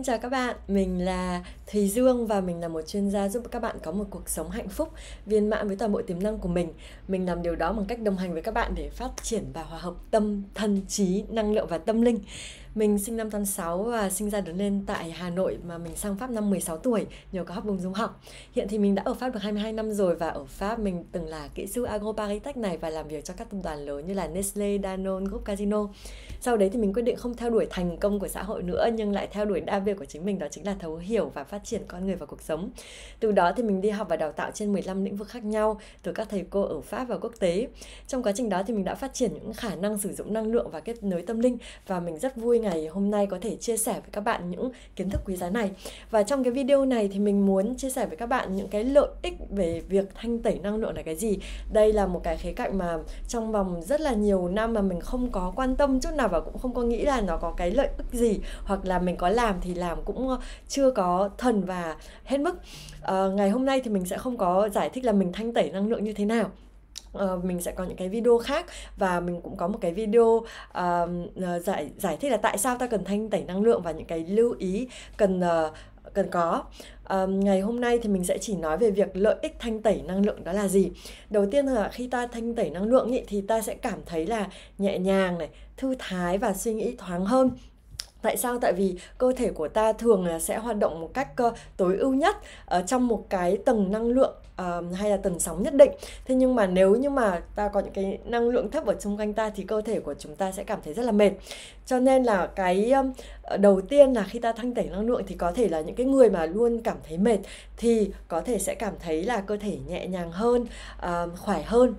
Xin chào các bạn, mình là Thùy Dương và mình là một chuyên gia giúp các bạn có một cuộc sống hạnh phúc, viên mãn với toàn bộ tiềm năng của mình. Mình làm điều đó bằng cách đồng hành với các bạn để phát triển và hòa hợp tâm, thân, trí, năng lượng và tâm linh. Mình sinh năm tháng 6 và sinh ra lớn lên tại Hà Nội mà mình sang Pháp năm 16 tuổi nhờ có học bổng du học. Hiện thì mình đã ở Pháp được 22 năm rồi và ở Pháp mình từng là kỹ sư Agroparitech này và làm việc cho các tập đoàn lớn như là Nestle, Danone, Group Casino. Sau đấy thì mình quyết định không theo đuổi thành công của xã hội nữa nhưng lại theo đuổi đam mê của chính mình đó chính là thấu hiểu và phát triển con người và cuộc sống. Từ đó thì mình đi học và đào tạo trên 15 lĩnh vực khác nhau từ các thầy cô ở Pháp và quốc tế. Trong quá trình đó thì mình đã phát triển những khả năng sử dụng năng lượng và kết nối tâm linh và mình rất vui ngày hôm nay có thể chia sẻ với các bạn những kiến thức quý giá này. Và trong cái video này thì mình muốn chia sẻ với các bạn những cái lợi ích về việc thanh tẩy năng lượng là cái gì. Đây là một cái khía cạnh mà trong vòng rất là nhiều năm mà mình không có quan tâm chút nào và cũng không có nghĩ là nó có cái lợi ích gì hoặc là mình có làm thì làm cũng ờ, chưa có thần và hết mức. À, ngày hôm nay thì mình sẽ không có giải thích là mình thanh tẩy năng lượng như thế nào Uh, mình sẽ có những cái video khác và mình cũng có một cái video uh, giải giải thích là tại sao ta cần thanh tẩy năng lượng và những cái lưu ý cần uh, cần có à, ngày hôm nay thì mình sẽ chỉ nói về việc lợi ích thanh tẩy năng lượng đó là gì đầu tiên là khi ta thanh tẩy năng lượng ý, thì ta sẽ cảm thấy là nhẹ nhàng này thư thái và suy nghĩ thoáng hơn Tại sao? Tại vì cơ thể của ta thường là sẽ hoạt động một cách tối ưu nhất ở trong một cái tầng năng lượng uh, hay là tần sóng nhất định thế nhưng mà nếu như mà ta có những cái năng lượng thấp ở xung quanh ta thì cơ thể của chúng ta sẽ cảm thấy rất là mệt cho nên là cái um, đầu tiên là khi ta thanh tẩy năng lượng thì có thể là những cái người mà luôn cảm thấy mệt thì có thể sẽ cảm thấy là cơ thể nhẹ nhàng hơn uh, khoải hơn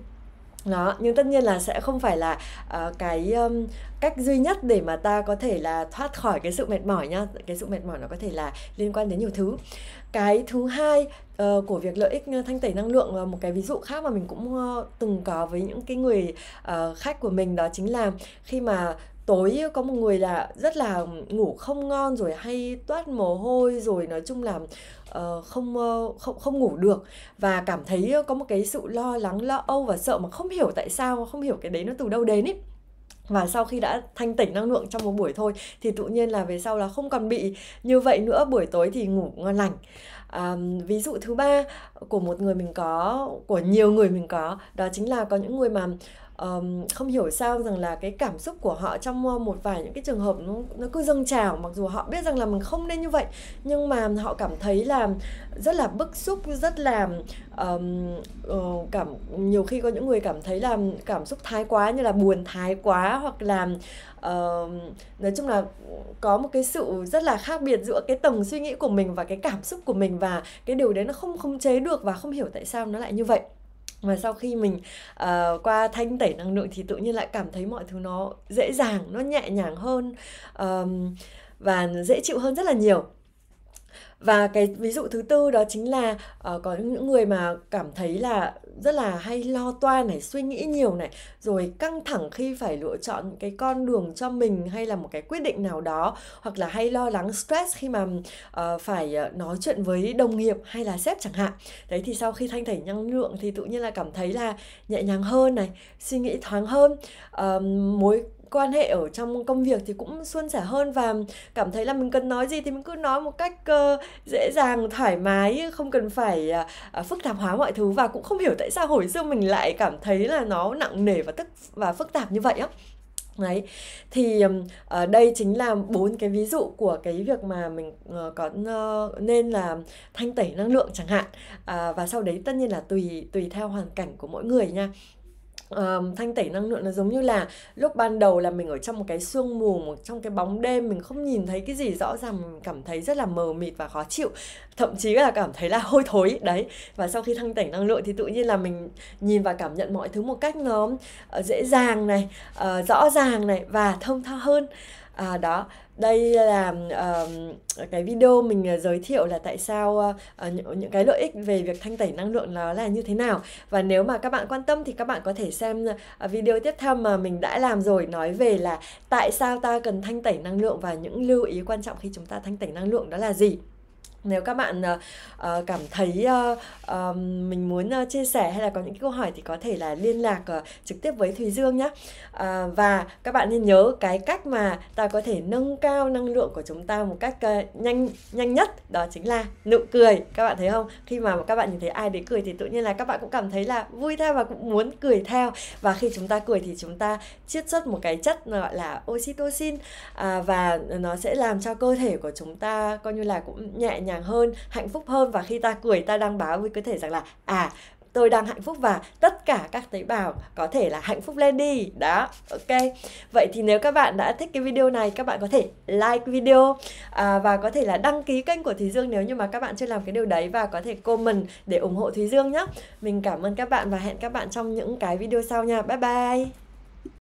đó nhưng tất nhiên là sẽ không phải là uh, cái um, cách duy nhất để mà ta có thể là thoát khỏi cái sự mệt mỏi nhá cái sự mệt mỏi nó có thể là liên quan đến nhiều thứ cái thứ hai uh, của việc lợi ích ờ, thanh tẩy năng lượng là một cái ví dụ khác mà mình cũng uh, từng có với những cái người uh, khách của mình đó chính là khi mà tối có một người là rất là ngủ không ngon rồi hay toát mồ hôi rồi nói chung là uh, không uh, không không ngủ được và cảm thấy có một cái sự lo lắng lo âu và sợ mà không hiểu tại sao không hiểu cái đấy nó từ đâu đến ấy và sau khi đã thanh tỉnh năng lượng trong một buổi thôi thì tự nhiên là về sau là không còn bị như vậy nữa buổi tối thì ngủ ngon lành à, ví dụ thứ ba của một người mình có của nhiều người mình có đó chính là có những người mà um, không hiểu sao rằng là cái cảm xúc của họ trong ờ, một vài những cái trường hợp nó, nó cứ dâng trào mặc dù họ biết rằng là mình không nên như vậy nhưng mà họ cảm thấy là rất là bức xúc rất là um, cảm nhiều khi có những người cảm thấy là cảm xúc thái quá như là buồn thái quá hoặc là uh, nói chung là có một cái sự rất là khác biệt giữa cái tầng suy nghĩ của mình và cái cảm xúc của mình và cái điều đấy nó không khống chế được và không hiểu tại sao nó lại như vậy và sau khi mình uh, qua thanh tẩy năng lượng thì tự nhiên lại cảm thấy mọi thứ nó dễ dàng nó nhẹ nhàng hơn um, và dễ chịu hơn rất là nhiều và cái ví dụ thứ tư đó chính là uh, có những người mà cảm thấy là rất là hay lo toan này suy nghĩ nhiều này rồi căng thẳng khi phải lựa chọn cái con đường cho mình hay là một cái quyết định nào đó hoặc là hay lo lắng stress khi mà uh, phải ờ, nói chuyện với đồng nghiệp hay là sếp chẳng hạn đấy thì sau khi thanh thể năng lượng thì tự nhiên là cảm thấy là nhẹ nhàng hơn này suy nghĩ thoáng hơn uh, mối quan hệ ở trong công việc thì cũng suôn sẻ hơn và cảm thấy là mình cần nói gì thì mình cứ nói một cách uh, dễ dàng thoải mái không cần phải uh, phức tạp hóa mọi thứ và cũng không hiểu tại sao hồi xưa mình lại cảm thấy là nó nặng nề và tức và phức tạp như vậy á đấy thì ở uh, đây chính là bốn cái ví dụ của cái việc mà mình uh, có uh, nên là thanh tẩy năng lượng chẳng hạn à, và sau đấy tất nhiên là tùy tùy theo hoàn cảnh của mỗi người nha um, thanh tẩy năng lượng nó giống như là lúc ban đầu là mình ở trong một cái sương mù một trong cái bóng đêm mình không nhìn thấy cái gì rõ ràng mình cảm thấy rất là mờ mịt và khó chịu thậm chí là cảm thấy là hôi thối đấy và sau khi thanh tẩy năng lượng thì tự nhiên là mình nhìn và cảm nhận mọi thứ một cách nó ờ, dễ dàng này uh, rõ ràng này và thông thao hơn à, đó đây là uh, cái video mình ờ, giới thiệu là tại sao uh, những, những cái lợi ích về việc thanh tẩy năng lượng nó là như thế nào và nếu mà các bạn quan tâm thì các bạn có thể xem uh, video tiếp theo mà mình đã làm rồi nói về là tại sao ta cần thanh tẩy năng lượng và những lưu ý quan trọng khi chúng ta thanh tẩy năng lượng đó là gì nếu các bạn uh, cảm thấy uh, uh, mình muốn uh, chia sẻ hay là có những câu hỏi thì có thể là liên lạc uh, trực tiếp với Thùy Dương nhé uh, và các bạn nên nhớ cái cách mà ta có thể nâng cao năng lượng của chúng ta một cách uh, nhanh nhanh nhất đó chính là nụ cười các bạn thấy không khi mà các bạn nhìn thấy ai đấy cười thì tự nhiên là các bạn cũng cảm thấy là vui theo và cũng muốn cười theo và khi chúng ta cười thì chúng ta chiết xuất một cái chất gọi là oxytocin uh, và nó sẽ làm cho cơ thể của chúng ta coi như là cũng nhẹ nhàng nhàng hơn hạnh phúc hơn và khi ta cười ta đang báo với cơ thể rằng là à tôi đang hạnh phúc và tất cả các tế bào có thể là hạnh phúc lên đi đó ok vậy thì nếu các bạn đã thích cái video này các bạn có thể like video à, và có thể là đăng ký kênh của thúy dương nếu như mà các bạn chưa làm cái điều đấy và có thể comment để ủng hộ thúy dương nhé mình cảm ơn các bạn và hẹn các bạn trong những cái video sau nha bye bye